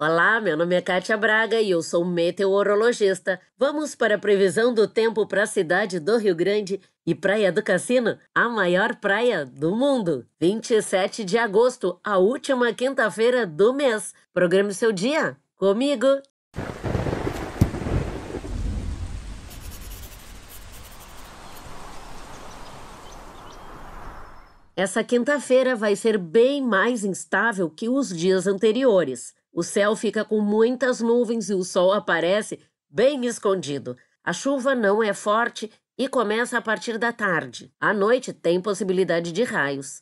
Olá, meu nome é Kátia Braga e eu sou meteorologista. Vamos para a previsão do tempo para a cidade do Rio Grande e Praia do Cassino, a maior praia do mundo. 27 de agosto, a última quinta-feira do mês. Programe seu dia comigo. Essa quinta-feira vai ser bem mais instável que os dias anteriores. O céu fica com muitas nuvens e o sol aparece bem escondido. A chuva não é forte e começa a partir da tarde. À noite tem possibilidade de raios.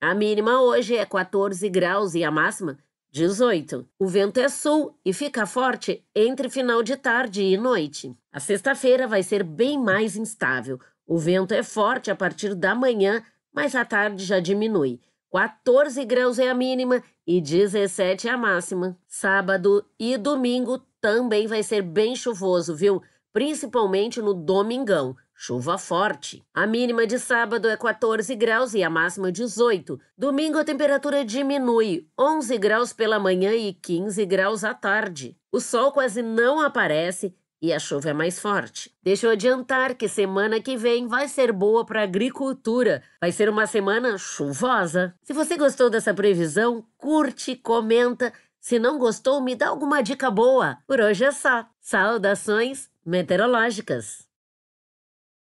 A mínima hoje é 14 graus e a máxima 18. O vento é sul e fica forte entre final de tarde e noite. A sexta-feira vai ser bem mais instável. O vento é forte a partir da manhã, mas à tarde já diminui. 14 graus é a mínima e 17 é a máxima. Sábado e domingo também vai ser bem chuvoso, viu? Principalmente no domingão. Chuva forte. A mínima de sábado é 14 graus e a máxima 18. Domingo a temperatura diminui, 11 graus pela manhã e 15 graus à tarde. O sol quase não aparece e a chuva é mais forte. Deixa eu adiantar que semana que vem vai ser boa para agricultura. Vai ser uma semana chuvosa. Se você gostou dessa previsão, curte, comenta. Se não gostou, me dá alguma dica boa. Por hoje é só. Saudações meteorológicas.